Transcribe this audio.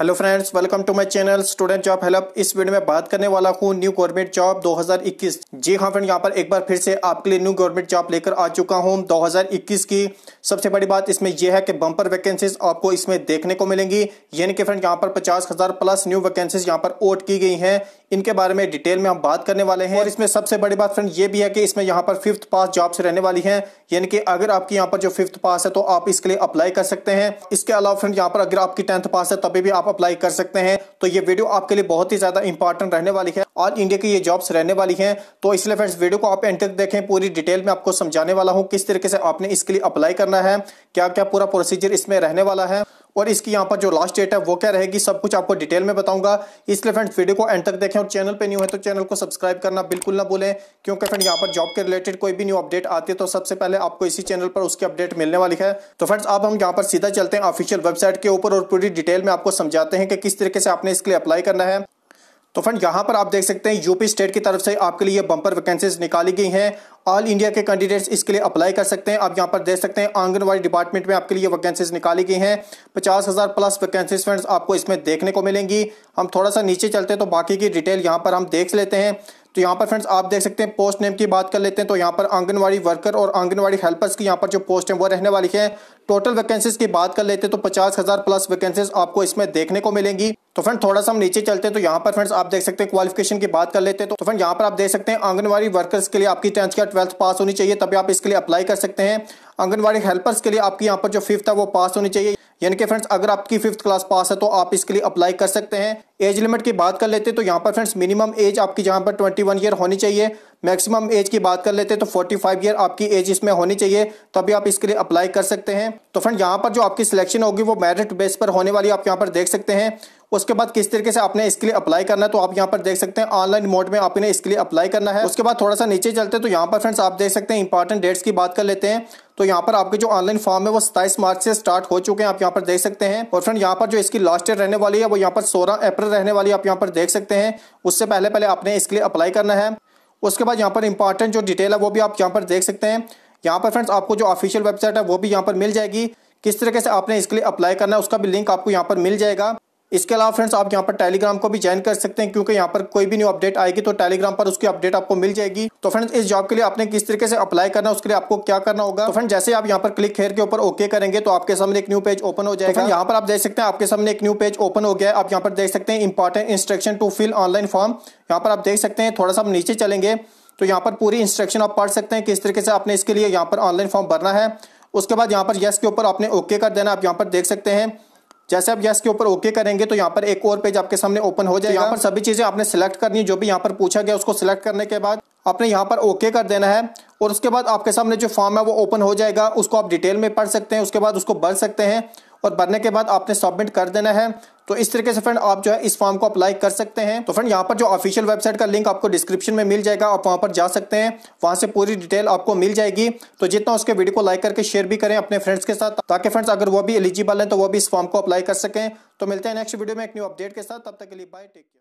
hello friends welcome to my channel student job help इस video में बात करने वाला हूँ न्यू गवर्नमेंट जॉब 2021 जी हाँ फ्रेंड यहाँ पर एक बार फिर से आपके लिए न्यू गवर्नमेंट जॉब लेकर आ चुका हूँ 2021 की सबसे बड़ी बात इसमें यह है कि बम्पर वैकेंसीज आपको इसमें देखने को मिलेंगी यानी कि फ्रेंड यहाँ पर पचास प्लस न्यू वैकेंसीज यहाँ पर ओट की गई है इनके बारे में डिटेल में हम बात करने वाले हैं और इसमें सबसे बड़ी बात फ्रेंड ये भी है कि इसमें यहाँ पर फिफ्थ पास से रहने वाली है यानी कि अगर आपकी यहाँ पर जो फिफ्थ पास है तो आप इसके लिए अप्लाई कर सकते हैं इसके अलावा फ्रेंड यहाँ पर अगर आपकी टेंथ पास है तभी भी आप अप्लाई कर सकते हैं तो ये वीडियो आपके लिए बहुत ही ज़्यादा इंपॉर्टेंट रहने वाली है ऑल इंडिया की ये जॉब्स रहने वाली हैं तो इसलिए फ्रेंड्स वीडियो को आप एंटर देखें पूरी डिटेल में आपको समझाने वाला हूँ किस तरीके से आपने इसके लिए अप्लाई करना है क्या क्या पूरा प्रोसीजर इसमें रहने वाला है और इसकी यहाँ पर जो लास्ट डेट है वो क्या रहेगी सब कुछ आपको डिटेल में बताऊंगा इसलिए फ्रेंड्स वीडियो को एंड तक देखें और चैनल पे न्यू है तो चैनल को सब्सक्राइब करना बिल्कुल ना बोले क्योंकि फ्रेंड यहाँ पर जॉब के रिलेटेड कोई भी न्यू अपडेट आती है तो सबसे पहले आपको इसी चैनल पर उसकी अपडेट मिलने वाली है तो फ्रेंड्स अब हम यहाँ पर सीधा चलते हैं ऑफिशियल वेबसाइट के ऊपर और पूरी डिटेल में आपको समझाते हैं कि किस तरीके से आपने इसके लिए अप्लाई करना है तो फ्रेंड यहाँ पर आप देख सकते हैं यूपी स्टेट की तरफ से आपके लिए बंपर वैकेंसीज निकाली गई हैं ऑल इंडिया के कैंडिडेट्स इसके लिए अप्लाई कर सकते हैं आप यहाँ पर देख सकते हैं आंगनवाड़ी डिपार्टमेंट में आपके लिए वैकेंसीज निकाली गई हैं पचास हज़ार प्लस वैकेंसीज फ्रेंड्स आपको इसमें देखने को मिलेंगी हम थोड़ा सा नीचे चलते हैं तो बाकी की डिटेल यहाँ पर हम देख लेते हैं तो यहाँ पर फ्रेंड्स आप देख सकते हैं पोस्ट नेम की बात कर लेते हैं तो यहाँ पर आंगनवाड़ी वर्कर और आंगनवाड़ी हेल्पर्स की यहाँ पर जो पोस्ट है वो रहने वाली है टोटल वैकेंसीज की बात कर लेते हैं तो पचास हज़ार प्लस वैकेंसीज आपको इसमें देखने को मिलेंगी तो फ्रेंड थोड़ा सा हम नीचे चलते हैं तो यहाँ पर फ्रेंड्स आप देख सकते हैं क्वालिफिकेशन की बात कर लेते हैं तो फ्रेंड यहाँ पर आप देख सकते हैं आंगनवाड़ी वर्कर्स के लिए आपकी टेंथ या ट्वेल्थ पास होनी चाहिए तभी आप इसके लिए अप्लाई कर सकते हैं आंगनवाड़ी हेल्पर्स के लिए आपकी यहाँ पर जो फिफ्थ है वो पास होनी चाहिए यानी कि फ्रेंड्स अगर आपकी फिफ्थ क्लास पास है तो आप इसके लिए अप्लाई कर सकते हैं एज लिमिट की बात कर लेते हैं तो यहाँ पर फ्रेंड्स मिनिमम एज आपकी यहाँ पर ट्वेंटी वन ईयर होनी चाहिए मैक्सिमम एज की बात कर लेते हैं तो फोर्टी फाइव ईयर आपकी एज इसमें होनी चाहिए तभी आप इसके लिए अप्लाई कर सकते हैं तो फ्रेंड यहाँ पर जो आपकी सिलेक्शन होगी वो मेरिट बेस पर होने वाली आप यहाँ पर देख सकते हैं उसके बाद किस तरीके से आपने इसके लिए अप्लाई करना है तो आप यहाँ पर देख सकते हैं ऑनलाइन मोड में आपने इसके लिए अप्लाई करना है उसके बाद थोड़ा सा नीचे चलते हैं तो यहाँ पर फ्रेंड्स आप देख सकते हैं इंपॉर्टेंट डेट्स की बात कर लेते हैं तो यहाँ पर आपके जो ऑनलाइन फॉर्म है वो सत्ताईस मार्च से स्टार्ट हो चुके हैं आप यहाँ पर देख सकते हैं और फ्रेंड यहाँ पर जो इसकी लास्ट डेट रहने वाली है वो यहाँ पर सोलह अप्रैल रहने वाली है आप यहाँ पर देख सकते हैं उससे पहले पहले आपने इसके लिए अप्लाई करना है उसके बाद यहाँ पर इंपॉर्टेंट जो डिटेल है वो भी आप यहाँ पर देख सकते हैं यहाँ पर फ्रेंड्स आपको जो ऑफिशियल वेबसाइट है वो भी यहाँ पर मिल जाएगी किस तरीके से आपने इसके लिए अप्लाई करना है उसका भी लिंक आपको यहाँ पर मिल जाएगा इसके अलावा फ्रेंड्स आप यहाँ पर टेलीग्राम को भी ज्वाइन कर सकते हैं क्योंकि यहाँ पर कोई भी न्यू अपडेट आएगी तो टेलीग्राम पर उसकी अपडेट आपको मिल जाएगी तो फ्रेंड्स इस जॉब के लिए आपने किस तरीके से अप्लाई करना उसके लिए आपको क्या करना होगा तो फ्रेंड जैसे आप यहाँ पर क्लिक हेयर के ऊपर ओके करेंगे तो आपके सामने एक न्यू पेज ओपन हो जाएगा तो यहाँ पर आप देख सकते हैं आपके सामने एक न्यू पेज ओपन हो गया है आप यहाँ पर देख सकते हैं important instruction to fill online form यहाँ पर आप देख सकते हैं थोड़ा सा हम नीचे चलेंगे तो यहाँ पर पूरी इंस्ट्रक्शन आप पढ़ सकते हैं किस तरीके से आपने इसके लिए यहाँ पर ऑनलाइन फॉर्म भरना है उसके बाद यहाँ पर यस के ऊपर आपने ओके कर देना आप यहाँ पर देख सकते हैं जैसे आप यस के ऊपर ओके करेंगे तो यहाँ पर एक और पेज आपके सामने ओपन हो जाएगा तो यहाँ पर सभी चीज़ें आपने सिलेक्ट करनी है जो भी यहाँ पर पूछा गया उसको सिलेक्ट करने के बाद आपने यहाँ पर ओके कर देना है और उसके बाद आपके सामने जो फॉर्म है वो ओपन हो जाएगा उसको आप डिटेल में पढ़ सकते हैं उसके बाद उसको भर सकते हैं और भरने के बाद आपने सबमिट कर देना है तो इस तरीके से फ्रेंड आप जो है इस फॉर्म को अप्लाई कर सकते हैं तो फ्रेंड यहाँ पर जो ऑफिशियल वेबसाइट का लिंक आपको डिस्क्रिप्शन में मिल जाएगा आप वहाँ पर जा सकते हैं वहाँ से पूरी डिटेल आपको मिल जाएगी तो जितना उसके वीडियो को लाइक करके शेयर भी करें अपने फ्रेंड्स के साथ ताकि फ्रेंड्स अगर वो भी एलिजिबल हैं तो वो भी इस फॉर्म को अप्लाई कर सकें तो मिलते हैं नेक्स्ट वीडियो में एक न्यू अपडेट के साथ तब तक के लिए बाय टेक केयर